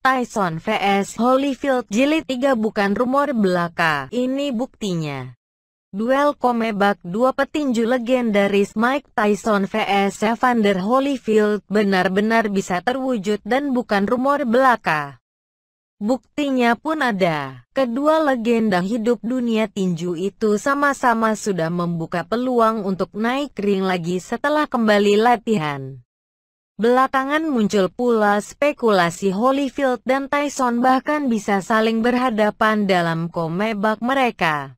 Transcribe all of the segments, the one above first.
Tyson vs Holyfield jilid 3 bukan rumor belaka, ini buktinya. Duel komebak dua petinju legendaris Mike Tyson vs Evander Holyfield benar-benar bisa terwujud dan bukan rumor belaka. Buktinya pun ada. Kedua legenda hidup dunia tinju itu sama-sama sudah membuka peluang untuk naik ring lagi setelah kembali latihan. Belakangan muncul pula spekulasi Holyfield dan Tyson bahkan bisa saling berhadapan dalam komebak mereka.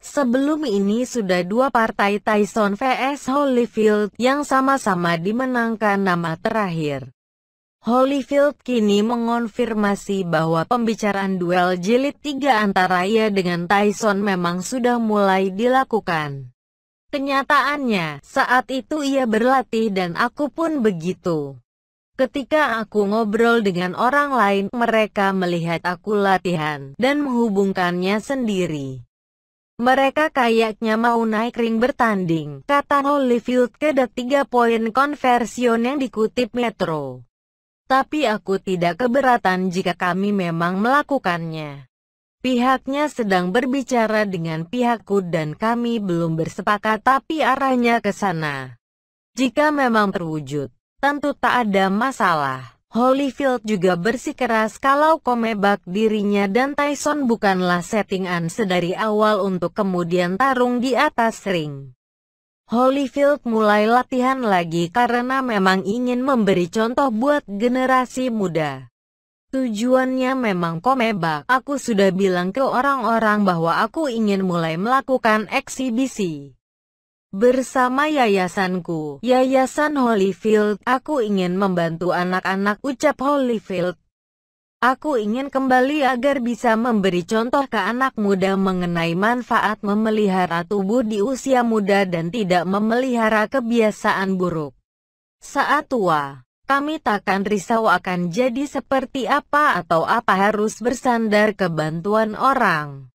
Sebelum ini sudah dua partai Tyson vs Holyfield yang sama-sama dimenangkan nama terakhir. Holyfield kini mengonfirmasi bahwa pembicaraan duel jilid 3 antara ia dengan Tyson memang sudah mulai dilakukan. Kenyataannya, saat itu ia berlatih dan aku pun begitu. Ketika aku ngobrol dengan orang lain, mereka melihat aku latihan dan menghubungkannya sendiri. Mereka kayaknya mau naik ring bertanding, kata Holyfield ke 3 poin Conversion yang dikutip Metro. Tapi aku tidak keberatan jika kami memang melakukannya. Pihaknya sedang berbicara dengan pihakku dan kami belum bersepakat tapi arahnya ke sana. Jika memang terwujud, tentu tak ada masalah. Holyfield juga bersikeras kalau komebak dirinya dan Tyson bukanlah settingan sedari awal untuk kemudian tarung di atas ring. Holyfield mulai latihan lagi karena memang ingin memberi contoh buat generasi muda. Tujuannya memang komebak. Aku sudah bilang ke orang-orang bahwa aku ingin mulai melakukan eksibisi. Bersama yayasanku, Yayasan Holyfield, aku ingin membantu anak-anak ucap Holyfield. Aku ingin kembali agar bisa memberi contoh ke anak muda mengenai manfaat memelihara tubuh di usia muda dan tidak memelihara kebiasaan buruk saat tua kami takkan risau akan jadi seperti apa atau apa harus bersandar ke bantuan orang.